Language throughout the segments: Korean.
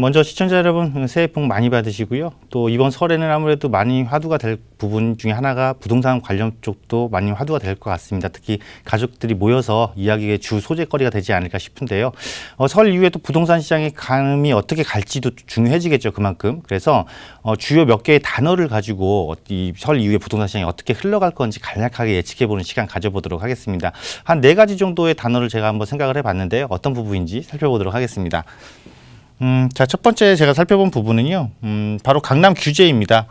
먼저 시청자 여러분 새해 복 많이 받으시고요. 또 이번 설에는 아무래도 많이 화두가 될 부분 중에 하나가 부동산 관련 쪽도 많이 화두가 될 것 같습니다. 특히 가족들이 모여서 이야기의 주 소재거리가 되지 않을까 싶은데요. 어, 설 이후에 또 부동산 시장의 감이 어떻게 갈지도 중요해지겠죠. 그만큼. 그래서 어, 주요 몇 개의 단어를 가지고 이설 이후에 부동산 시장이 어떻게 흘러갈 건지 간략하게 예측해보는 시간 가져보도록 하겠습니다. 한 네 가지 정도의 단어를 제가 한번 생각을 해봤는데요. 어떤 부분인지 살펴보도록 하겠습니다. 음, 자, 첫 번째 제가 살펴본 부분은요, 음, 바로 강남 규제입니다.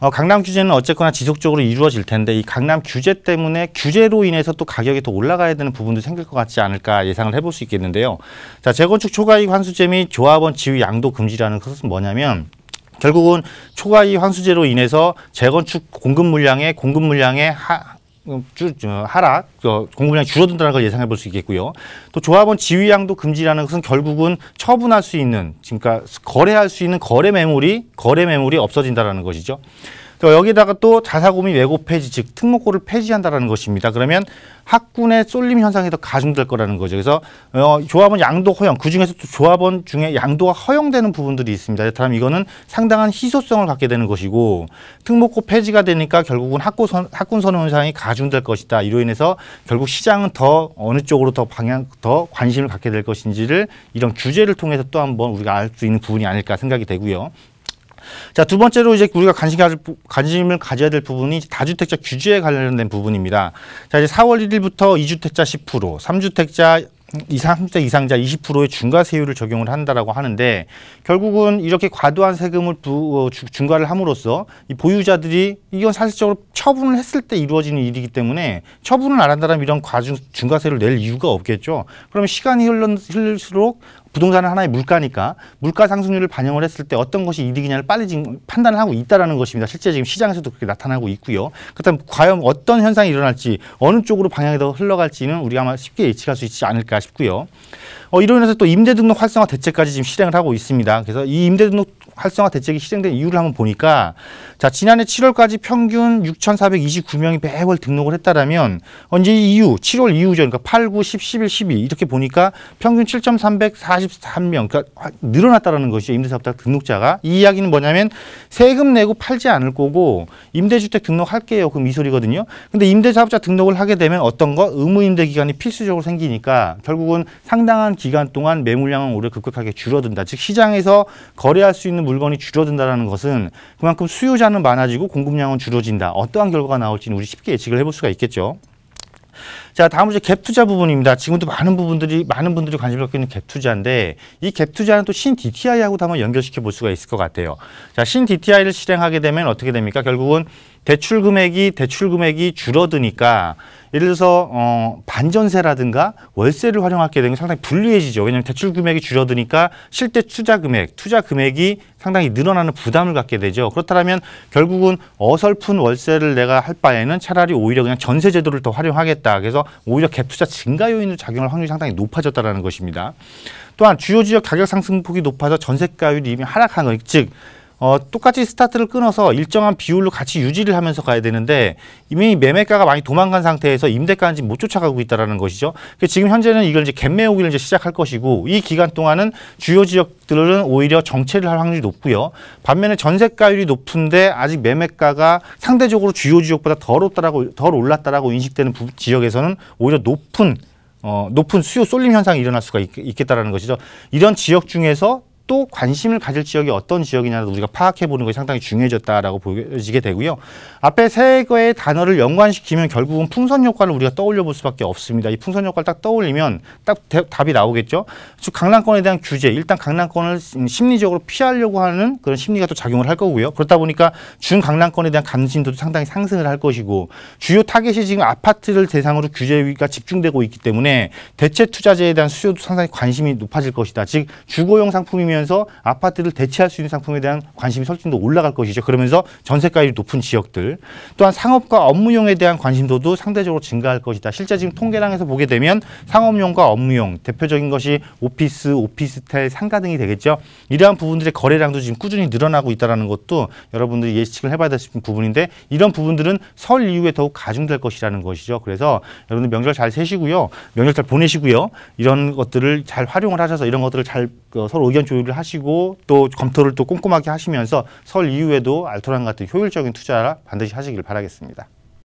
어, 강남 규제는 어쨌거나 지속적으로 이루어질 텐데 이 강남 규제 때문에 규제로 인해서 또 가격이 더 올라가야 되는 부분도 생길 것 같지 않을까 예상을 해볼 수 있겠는데요. 자, 재건축 초과이익 환수제 및 조합원 지위 양도 금지라는 것은 뭐냐면 결국은 초과이익 환수제로 인해서 재건축 공급 물량의 공급 물량의 하, 줄, 어, 하락, 그 공급량이 줄어든다는 걸 예상해 볼 수 있겠고요. 또 조합원 지위양도 금지라는 것은 결국은 처분할 수 있는, 그러니까 거래할 수 있는 거래 매물이 거래 매물이 없어진다는 것이죠. 또 그 여기다가 또 자사고미 외고 폐지 즉 특목고를 폐지한다라는 것입니다. 그러면 학군의 쏠림 현상이 더 가중될 거라는 거죠. 그래서 어, 조합원 양도 허용 그중에서 또 조합원 중에 양도가 허용되는 부분들이 있습니다. 그렇다면 이거는 상당한 희소성을 갖게 되는 것이고 특목고 폐지가 되니까 결국은 학군 선, 학군 선호 현상이 가중될 것이다. 이로 인해서 결국 시장은 더 어느 쪽으로 더 방향 더 관심을 갖게 될 것인지를 이런 규제를 통해서 또 한 번 우리가 알 수 있는 부분이 아닐까 생각이 되고요. 자, 두 번째로 이제 우리가 관심 가질, 관심을 가져야 될 부분이 다주택자 규제에 관련된 부분입니다. 자, 이제 4월 1일부터 2주택자 10%, 3주택자 이상 자 이상자 20%의 중과세율을 적용을 한다라고 하는데 결국은 이렇게 과도한 세금을 부, 어, 주, 중과를 함으로써 이 보유자들이 이건 사실적으로 처분을 했을 때 이루어지는 일이기 때문에 처분을 안 한다면 라 이런 과중 중과세를 낼 이유가 없겠죠. 그러면 시간이 흘러, 흘릴수록 부동산은 하나의 물가니까 물가 상승률을 반영을 했을 때 어떤 것이 이득이냐를 빨리 지금 판단을 하고 있다는 것입니다. 실제 지금 시장에서도 그렇게 나타나고 있고요. 그렇다면 과연 어떤 현상이 일어날지 어느 쪽으로 방향이 더 흘러갈지는 우리가 아마 쉽게 예측할 수 있지 않을까 싶고요. 어, 이로 인해서 또 임대등록 활성화 대책까지 지금 실행을 하고 있습니다. 그래서 이 임대등록 활성화 대책이 실행된 이유를 한번 보니까 자 지난해 7월까지 평균 6,429명이 매월 등록을 했다라면 언제 어, 이후 7월 이후죠. 그러니까 8, 9, 10, 11, 12 이렇게 보니까 평균 7,340 43명 그러니까 늘어났다라는 것이죠. 임대사업자 등록자가 이 이야기는 뭐냐면 세금 내고 팔지 않을 거고 임대주택 등록할게요. 그럼 이 소리거든요. 근데 임대사업자 등록을 하게 되면 어떤 거 의무 임대 기간이 필수적으로 생기니까 결국은 상당한 기간 동안 매물량은 오히려 급격하게 줄어든다. 즉 시장에서 거래할 수 있는 물건이 줄어든다라는 것은 그만큼 수요자는 많아지고 공급량은 줄어진다. 어떠한 결과가 나올지는 우리 쉽게 예측을 해볼 수가 있겠죠. 자, 다음 주제 갭 투자 부분입니다. 지금도 많은 부분들이 많은 분들이 관심 갖고 있는 갭 투자인데 이 갭 투자는 또 신 d t i 하고 한번 연결시켜 볼 수가 있을 것 같아요. 자, 신 DTI를 실행하게 되면 어떻게 됩니까? 결국은 대출 금액이 대출 금액이 줄어드니까 예를 들어서 어, 반전세라든가 월세를 활용하게 되면 상당히 불리해지죠. 왜냐하면 대출 금액이 줄어드니까 실제 투자 금액, 투자 금액이 상당히 늘어나는 부담을 갖게 되죠. 그렇다면 결국은 어설픈 월세를 내가 할 바에는 차라리 오히려 그냥 전세 제도를 더 활용하겠다. 그래서 오히려 갭 투자 증가 요인으로 작용할 확률이 상당히 높아졌다는 것입니다. 또한 주요 지역 가격 상승폭이 높아서 전세가율이 이미 하락한 것, 즉 어, 똑같이 스타트를 끊어서 일정한 비율로 같이 유지를 하면서 가야 되는데 이미 매매가가 많이 도망간 상태에서 임대가는 지못 쫓아가고 있다는 것이죠. 그러니까 지금 현재는 이걸 이제 갭매우기를 이제 시작할 것이고 이 기간 동안은 주요 지역들은 오히려 정체를 할 확률이 높고요. 반면에 전세가율이 높은데 아직 매매가가 상대적으로 주요 지역보다 덜 올랐다라고 덜 올랐다라고 인식되는 부, 지역에서는 오히려 높은 어, 높은 수요 쏠림 현상이 일어날 수가 있, 겠다라는 것이죠. 이런 지역 중에서 또 관심을 가질 지역이 어떤 지역이냐를 우리가 파악해보는 것이 상당히 중요해졌다라고 보여지게 되고요. 앞에 세 개의 단어를 연관시키면 결국은 풍선 효과를 우리가 떠올려 볼 수밖에 없습니다. 이 풍선 효과를 딱 떠올리면 딱 대, 답이 나오겠죠. 즉 강남권에 대한 규제, 일단 강남권을 심리적으로 피하려고 하는 그런 심리가 또 작용을 할 거고요. 그렇다 보니까 중강남권에 대한 관심도도 상당히 상승을 할 것이고 주요 타겟이 지금 아파트를 대상으로 규제가 위 집중되고 있기 때문에 대체 투자재에 대한 수요도 상당히 관심이 높아질 것이다. 즉 주거용 상품이면 그면서 아파트를 대체할 수 있는 상품에 대한 관심이 설중도 올라갈 것이죠. 그러면서 전세가율이 높은 지역들 또한 상업과 업무용에 대한 관심도도 상대적으로 증가할 것이다. 실제 지금 통계량에서 보게 되면 상업용과 업무용 대표적인 것이 오피스, 오피스텔, 상가 등이 되겠죠. 이러한 부분들의 거래량도 지금 꾸준히 늘어나고 있다는 것도 여러분들이 예측을 해봐야 될 부분인데 이런 부분들은 설 이후에 더욱 가중될 것이라는 것이죠. 그래서 여러분들 명절 잘 세시고요. 명절 잘 보내시고요. 이런 것들을 잘 활용을 하셔서 이런 것들을 잘그 서로 의견 조율을 하시고 또 검토를 또 꼼꼼하게 하시면서 설 이후에도 알토란 같은 효율적인 투자 반드시 하시길 바라겠습니다.